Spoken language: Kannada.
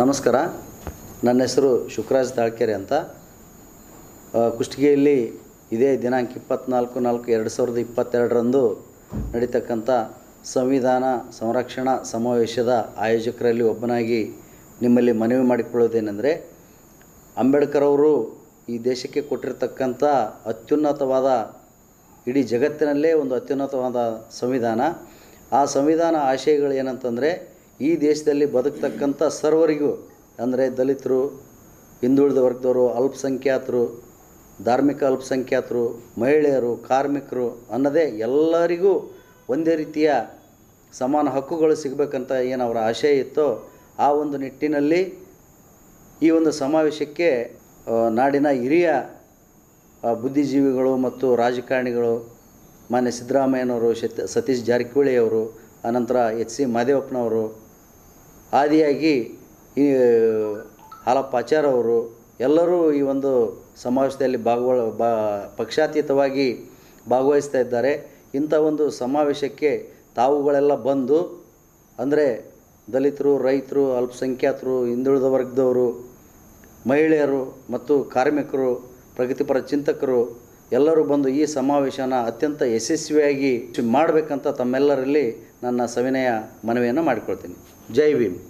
ನಮಸ್ಕಾರ ನನ್ನ ಹೆಸರು ಶುಕ್ರಾಜ್ ತಾಳ್ಕೆರೆ ಅಂತ ಕುಷ್ಟಗಿಯಲ್ಲಿ ಇದೇ ದಿನಾಂಕ ಇಪ್ಪತ್ತ್ನಾಲ್ಕು ನಾಲ್ಕು ಎರಡು ಸಾವಿರದ ಇಪ್ಪತ್ತೆರಡರಂದು ನಡೀತಕ್ಕಂಥ ಸಂವಿಧಾನ ಸಂರಕ್ಷಣಾ ಸಮಾವೇಶದ ಆಯೋಜಕರಲ್ಲಿ ಒಬ್ಬನಾಗಿ ನಿಮ್ಮಲ್ಲಿ ಮನವಿ ಮಾಡಿಕೊಳ್ಳೋದೇನೆಂದರೆ ಅಂಬೇಡ್ಕರ್ ಅವರು ಈ ದೇಶಕ್ಕೆ ಕೊಟ್ಟಿರತಕ್ಕಂಥ ಅತ್ಯುನ್ನತವಾದ ಇಡೀ ಜಗತ್ತಿನಲ್ಲೇ ಒಂದು ಅತ್ಯುನ್ನತವಾದ ಸಂವಿಧಾನ ಆ ಸಂವಿಧಾನ ಆಶಯಗಳು ಏನಂತಂದರೆ ಈ ದೇಶದಲ್ಲಿ ಬದುಕ್ತಕ್ಕಂಥ ಸರ್ವರಿಗೂ ಅಂದರೆ ದಲಿತರು ಹಿಂದುಳಿದ ವರ್ಗದವರು ಅಲ್ಪಸಂಖ್ಯಾತರು ಧಾರ್ಮಿಕ ಅಲ್ಪಸಂಖ್ಯಾತರು ಮಹಿಳೆಯರು ಕಾರ್ಮಿಕರು ಅನ್ನದೇ ಎಲ್ಲರಿಗೂ ಒಂದೇ ರೀತಿಯ ಸಮಾನ ಹಕ್ಕುಗಳು ಸಿಗಬೇಕಂತ ಏನು ಅವರ ಆಶಯ ಇತ್ತೋ ಆ ಒಂದು ನಿಟ್ಟಿನಲ್ಲಿ ಈ ಒಂದು ಸಮಾವೇಶಕ್ಕೆ ನಾಡಿನ ಹಿರಿಯ ಬುದ್ಧಿಜೀವಿಗಳು ಮತ್ತು ರಾಜಕಾರಣಿಗಳು ಮಾನ್ಯ ಸಿದ್ದರಾಮಯ್ಯನವರು ಶತ್ ಸತೀಶ್ ಜಾರಕಿಹೊಳಿಯವರು ಆನಂತರ ಎಚ್ ಸಿ ಮಹದೇವಪ್ಪನವರು ಆದಿಯಾಗಿ ಈ ಹಾಲಪ್ಪ ಆಚಾರವರು ಎಲ್ಲರೂ ಈ ಒಂದು ಸಮಾವೇಶದಲ್ಲಿ ಭಾಗವ ಬಾ ಪಕ್ಷಾತೀತವಾಗಿ ಭಾಗವಹಿಸ್ತಾ ಇದ್ದಾರೆ ಇಂಥ ಒಂದು ಸಮಾವೇಶಕ್ಕೆ ತಾವುಗಳೆಲ್ಲ ಬಂದು ಅಂದರೆ ದಲಿತರು ರೈತರು ಅಲ್ಪಸಂಖ್ಯಾತರು ಹಿಂದುಳಿದ ವರ್ಗದವರು ಮಹಿಳೆಯರು ಮತ್ತು ಕಾರ್ಮಿಕರು ಪ್ರಗತಿಪರ ಚಿಂತಕರು ಎಲ್ಲರೂ ಬಂದು ಈ ಸಮಾವೇಶನ ಅತ್ಯಂತ ಯಶಸ್ವಿಯಾಗಿ ಮಾಡಬೇಕಂತ ತಮ್ಮೆಲ್ಲರಲ್ಲಿ ನನ್ನ ಸವಿನಯ ಮನವಿಯನ್ನು ಮಾಡಿಕೊಳ್ತೀನಿ ಜೈ ಭೀಮ್